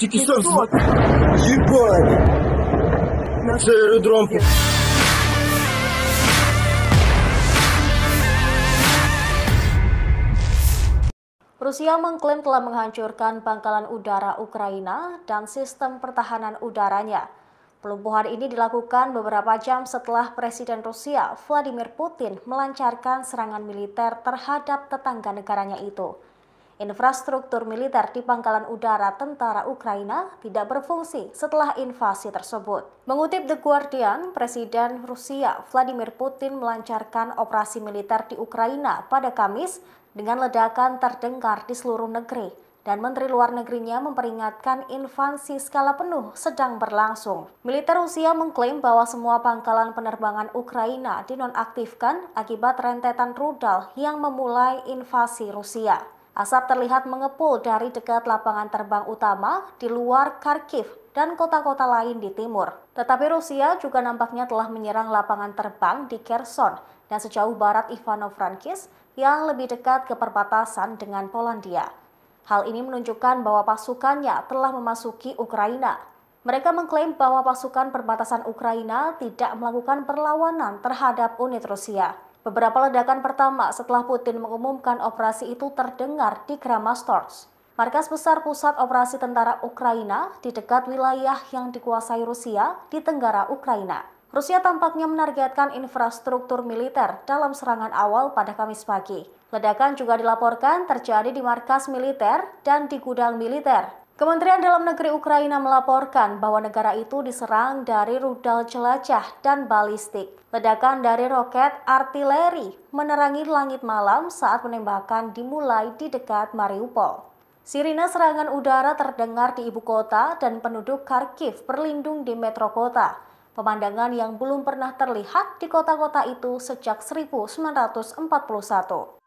Дикисов. Ебать. Це аеродром. Rusia mengklaim telah menghancurkan pangkalan udara Ukraina dan sistem pertahanan udaranya. Pelumpuhan ini dilakukan beberapa jam setelah Presiden Rusia Vladimir Putin melancarkan serangan militer terhadap tetangga negaranya itu. Infrastruktur militer di pangkalan udara tentara Ukraina tidak berfungsi setelah invasi tersebut. Mengutip The Guardian, Presiden Rusia Vladimir Putin melancarkan operasi militer di Ukraina pada Kamis dengan ledakan terdengar di seluruh negeri dan Menteri Luar Negerinya memperingatkan invasi skala penuh sedang berlangsung. Militer Rusia mengklaim bahwa semua pangkalan penerbangan Ukraina dinonaktifkan akibat rentetan rudal yang memulai invasi Rusia. Asap terlihat mengepul dari dekat lapangan terbang utama di luar Kharkiv dan kota-kota lain di timur. Tetapi Rusia juga nampaknya telah menyerang lapangan terbang di Kherson dan sejauh barat Ivano-Frankivsk yang lebih dekat ke perbatasan dengan Polandia. Hal ini menunjukkan bahwa pasukannya telah memasuki Ukraina. Mereka mengklaim bahwa pasukan perbatasan Ukraina tidak melakukan perlawanan terhadap unit Rusia. Beberapa ledakan pertama setelah Putin mengumumkan operasi itu terdengar di Kramatorsk. Markas besar pusat operasi tentara Ukraina di dekat wilayah yang dikuasai Rusia di tenggara Ukraina. Rusia tampaknya menargetkan infrastruktur militer dalam serangan awal pada Kamis pagi. Ledakan juga dilaporkan terjadi di markas militer dan di gudang militer Kementerian Dalam Negeri Ukraina melaporkan bahwa negara itu diserang dari rudal jelajah dan balistik. Ledakan dari roket artileri menerangi langit malam saat penembakan dimulai di dekat Mariupol. Sirina serangan udara terdengar di ibu kota dan penduduk Kharkiv berlindung di metro kota. Pemandangan yang belum pernah terlihat di kota-kota itu sejak 1941.